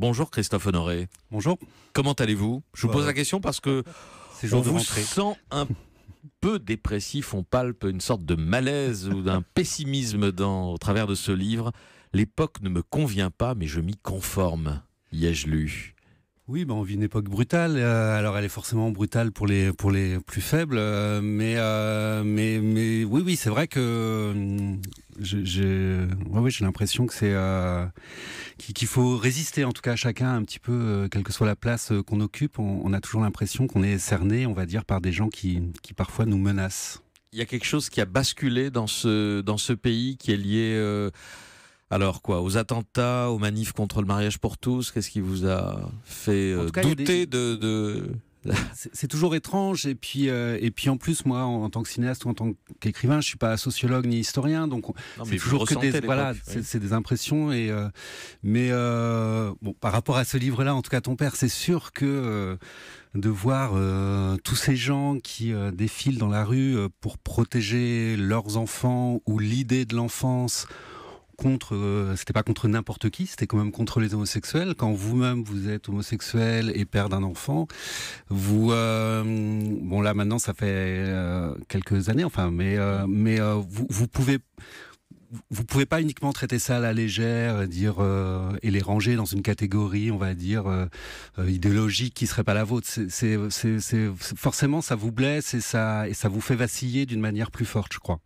Bonjour Christophe Honoré. Bonjour. Comment allez-vous Je vous pose bah, la question parce que on vous sent un peu dépressif, on palpe une sorte de malaise ou d'un pessimisme dans, au travers de ce livre. L'époque ne me convient pas, mais je m'y conforme, y ai-je lu. Oui, ben on vit une époque brutale. Euh, alors, elle est forcément brutale pour les pour les plus faibles, euh, mais euh, mais mais oui, oui, c'est vrai que j'ai oui, j'ai l'impression que c'est qu'il faut résister en tout cas à chacun un petit peu, euh, quelle que soit la place euh, qu'on occupe. On, a toujours l'impression qu'on est cerné, on va dire, par des gens qui, parfois nous menacent. Il y a quelque chose qui a basculé dans ce, dans ce pays qui est lié... Euh, alors quoi, aux attentats, aux manifs contre le mariage pour tous, qu'est-ce qui vous a fait douter de, c'est toujours étrange et puis euh, et puis en plus moi en, tant que cinéaste ou en tant qu'écrivain je suis pas sociologue ni historien donc c'est toujours que des voilà c'est des impressions et euh, mais euh, bon par rapport à ce livre là en tout cas ton père c'est sûr que de voir tous ces gens qui défilent dans la rue pour protéger leurs enfants ou l'idée de l'enfance contre, euh, c'était pas contre n'importe qui, c'était quand même contre les homosexuels. Quand vous-même vous êtes homosexuel et père d'un enfant, vous, euh, bon là maintenant ça fait euh, quelques années, enfin, mais mais vous, vous pouvez vous pouvez pas uniquement traiter ça à la légère, dire et les ranger dans une catégorie, on va dire idéologique qui serait pas la vôtre. C'est forcément ça vous blesse et ça et ça vous fait vaciller d'une manière plus forte, je crois.